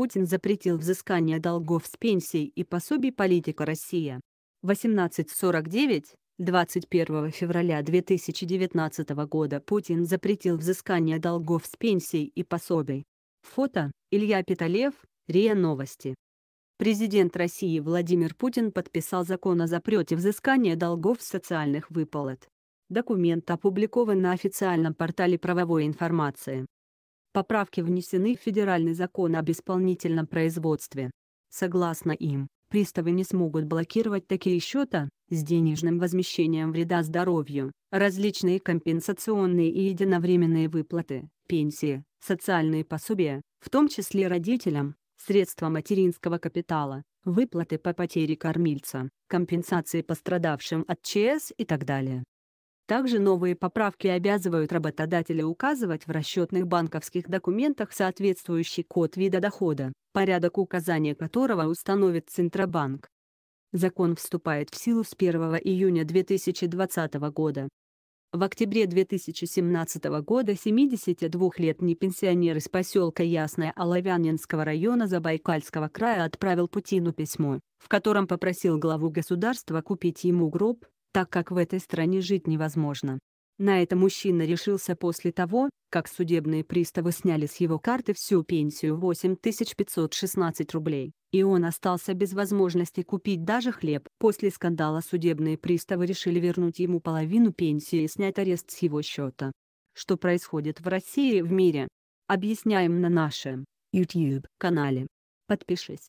Путин запретил взыскание долгов с пенсий и пособий политика Россия. 1849 21 февраля 2019 года Путин запретил взыскание долгов с пенсий и пособий. Фото Илья Питалев, РИА Новости. Президент России Владимир Путин подписал закон о запрете взыскания долгов социальных выплат. Документ опубликован на официальном портале правовой информации. Поправки внесены в Федеральный закон об исполнительном производстве. Согласно им, приставы не смогут блокировать такие счета, с денежным возмещением вреда здоровью, различные компенсационные и единовременные выплаты, пенсии, социальные пособия, в том числе родителям, средства материнского капитала, выплаты по потере кормильца, компенсации пострадавшим от ЧС и так далее. Также новые поправки обязывают работодателя указывать в расчетных банковских документах соответствующий код вида дохода, порядок указания которого установит Центробанк. Закон вступает в силу с 1 июня 2020 года. В октябре 2017 года 72-летний пенсионер из поселка Ясное Оловянинского района Забайкальского края отправил Путину письмо, в котором попросил главу государства купить ему гроб, так как в этой стране жить невозможно. На это мужчина решился после того, как судебные приставы сняли с его карты всю пенсию 8516 рублей, и он остался без возможности купить даже хлеб. После скандала судебные приставы решили вернуть ему половину пенсии и снять арест с его счета. Что происходит в России и в мире? Объясняем на нашем YouTube-канале. Подпишись.